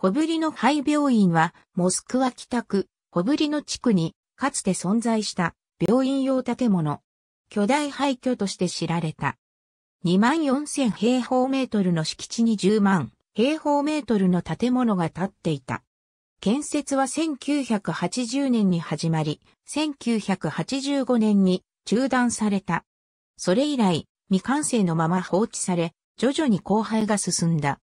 ホブリノ廃病院は、モスクワ北区、ホブリノ地区に、かつて存在した病院用建物。巨大廃墟として知られた。24,000平方メートルの敷地に10万平方メートルの建物が建っていた。建設は1980年に始まり、1985年に中断された。それ以来、未完成のまま放置され、徐々に荒廃が進んだ。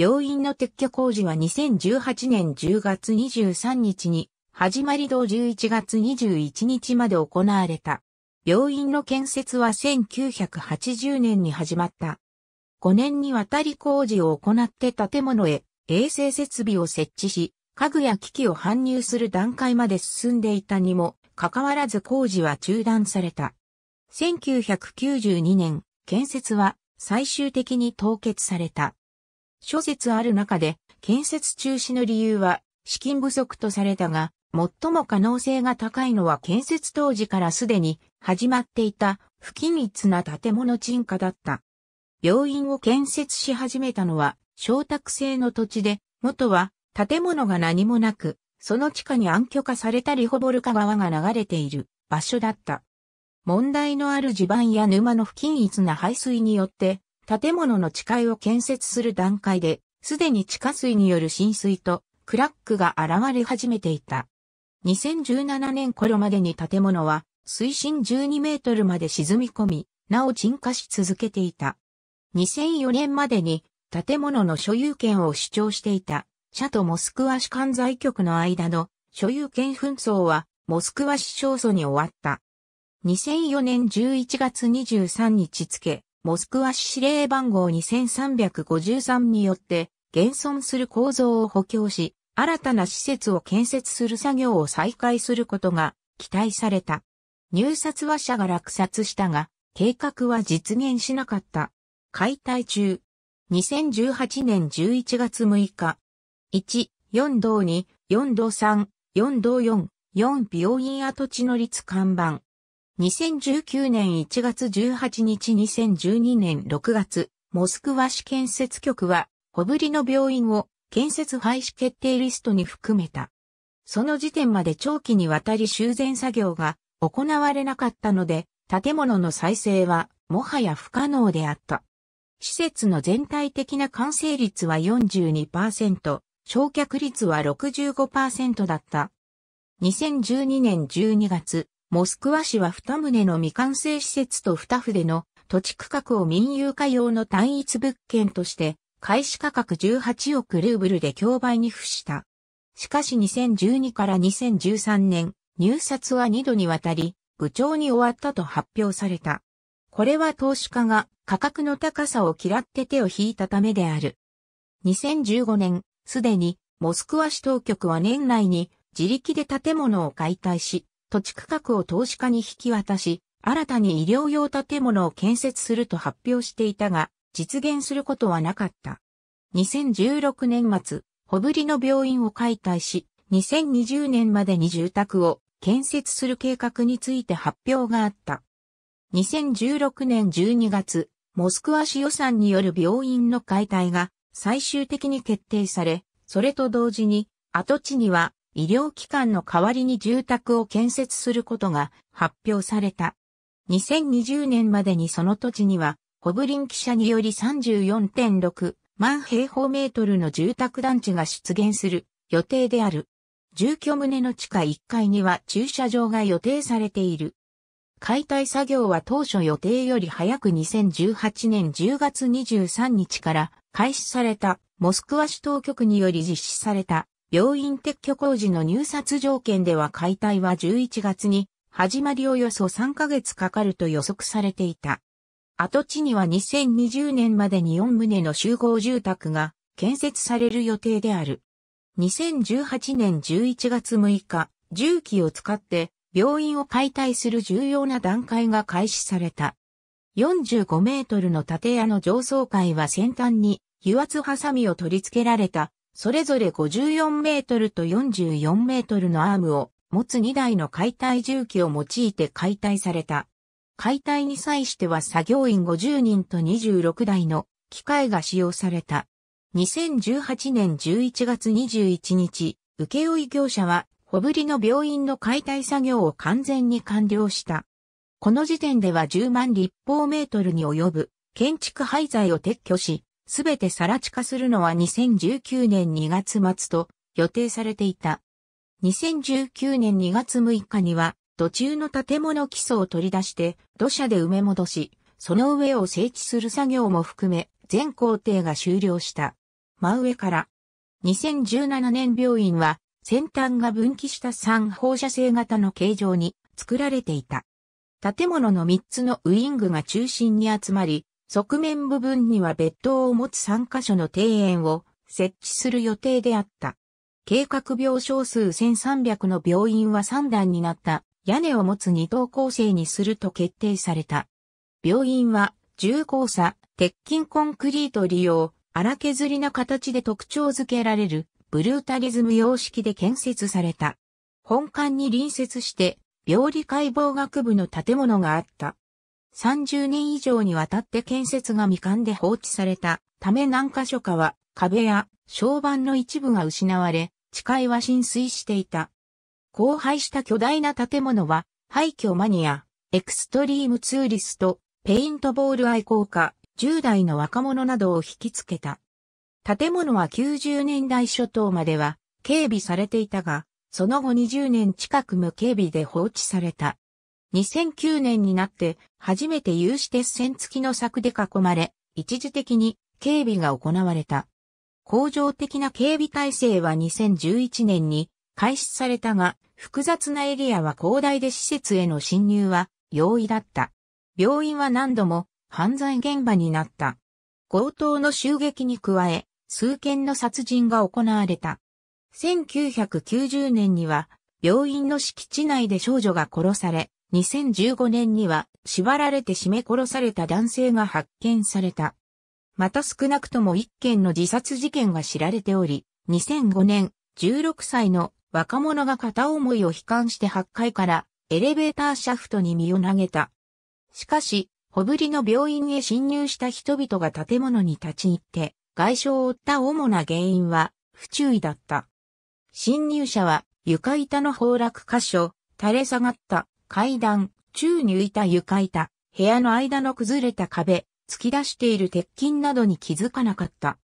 病院の撤去工事は2018年10月23日に始まり同11月21日まで行われた。病院の建設は1980年に始まった。5年にわたり工事を行って建物へ衛生設備を設置し、家具や機器を搬入する段階まで進んでいたにも、かかわらず工事は中断された。1992年、建設は最終的に凍結された。諸説ある中で、建設中止の理由は、資金不足とされたが、最も可能性が高いのは建設当時からすでに始まっていた不均一な建物沈下だった。病院を建設し始めたのは、小宅製の土地で、元は建物が何もなく、その地下に暗渠化されたリホボルカ川が流れている場所だった。問題のある地盤や沼の不均一な排水によって、建物の地下を建設する段階で、すでに地下水による浸水とクラックが現れ始めていた。2017年頃までに建物は水深12メートルまで沈み込み、なお沈下し続けていた。2004年までに建物の所有権を主張していた、社とモスクワ市管財局の間の所有権紛争はモスクワ市勝訴に終わった。2004年11月23日付、モスクワ市指令番号2353によって現存する構造を補強し、新たな施設を建設する作業を再開することが期待された。入札話社が落札したが、計画は実現しなかった。解体中。2018年11月6日。1、4道2、4道3、4道4、4病院跡地の立看板。2019年1月18日2012年6月、モスクワ市建設局は、ホブリの病院を建設廃止決定リストに含めた。その時点まで長期にわたり修繕作業が行われなかったので、建物の再生はもはや不可能であった。施設の全体的な完成率は42%、焼却率は65%だった。2012年12月、モスクワ市は二棟の未完成施設と二筆の土地区画を民有化用の単一物件として、開始価格18億ルーブルで競売に付した。しかし2012から2013年、入札は2度にわたり、部長に終わったと発表された。これは投資家が価格の高さを嫌って手を引いたためである。2015年、すでにモスクワ市当局は年内に自力で建物を解体し、土地区画を投資家に引き渡し、新たに医療用建物を建設すると発表していたが、実現することはなかった。2016年末、小ぶりの病院を解体し、2020年までに住宅を建設する計画について発表があった。2016年12月、モスクワ市予算による病院の解体が最終的に決定され、それと同時に跡地には医療機関の代わりに住宅を建設することが発表された。2020年までにその土地には、ホブリン記者により34.6万平方メートルの住宅団地が出現する予定である。住居棟の地下1階には駐車場が予定されている。解体作業は当初予定より早く2018年10月23日から開始されたモスクワ市当局により実施された病院撤去工事の入札条件では解体は11月に始まりおよそ3ヶ月かかると予測されていた。跡地には2020年までに4棟の集合住宅が建設される予定である。2018年11月6日、重機を使って病院を解体する重要な段階が開始された。45メートルの建屋の上層階は先端に油圧ハサミを取り付けられたそれぞれ54メートルと44メートルのアームを持つ2台の解体重機を用いて解体された。解体に際しては作業員50人と26台の機械が使用された。2018年11月21日、請負業者は、小ぶりの病院の解体作業を完全に完了した。この時点では10万立方メートルに及ぶ建築廃材を撤去し、すべて更地化するのは2019年2月末と予定されていた。2019年2月6日には土中の建物基礎を取り出して土砂で埋め戻し、その上を整地する作業も含め全工程が終了した。真上から。2017年病院は先端が分岐した3放射性型の形状に作られていた。建物の3つのウィングが中心に集まり、側面部分には別棟を持つ3カ所の庭園を設置する予定であった。計画病床数1300の病院は3段になった屋根を持つ2棟構成にすると決定された。病院は重厚さ、鉄筋コンクリート利用、荒削りな形で特徴づけられるブルータリズム様式で建設された。本館に隣接して病理解剖学部の建物があった。30年以上にわたって建設が未完で放置されたため何箇所かは壁や床板の一部が失われ、地階は浸水していた。荒廃した巨大な建物は廃墟マニア、エクストリームツーリスト、ペイントボール愛好家、10代の若者などを引きつけた。建物は90年代初頭までは警備されていたが、その後20年近く無警備で放置された。2009年になって初めて有刺鉄線付きの柵で囲まれ、一時的に警備が行われた。工場的な警備体制は2011年に開始されたが、複雑なエリアは広大で施設への侵入は容易だった。病院は何度も犯罪現場になった。強盗の襲撃に加え、数件の殺人が行われた。1990年には病院の敷地内で少女が殺され、2015年には縛られて締め殺された男性が発見された。また少なくとも1件の自殺事件が知られており、2005年、16歳の若者が片思いを悲観して8階からエレベーターシャフトに身を投げた。しかし、小ぶりの病院へ侵入した人々が建物に立ち入って、外傷を負った主な原因は不注意だった。侵入者は床板の崩落箇所、垂れ下がった階段、宙に浮いた床板、部屋の間の崩れた壁、突き出している鉄筋などに気づかなかった。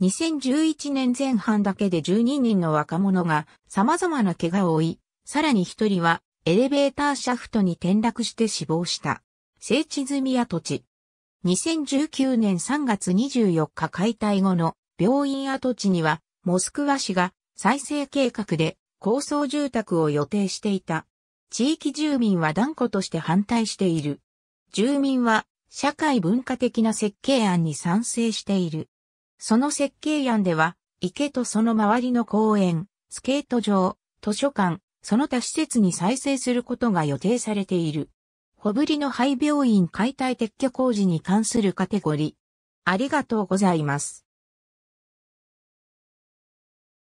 2011年前半だけで12人の若者が様々な怪我を負い、さらに1人はエレベーターシャフトに転落して死亡した。整地済み跡地。2019年3月24日解体後の病院跡地には、モスクワ市が再生計画で高層住宅を予定していた。地域住民は断固として反対している。住民は社会文化的な設計案に賛成している。その設計案では、池とその周りの公園、スケート場、図書館、その他施設に再生することが予定されている。小ぶりの廃病院解体撤去工事に関するカテゴリー。ありがとうございます。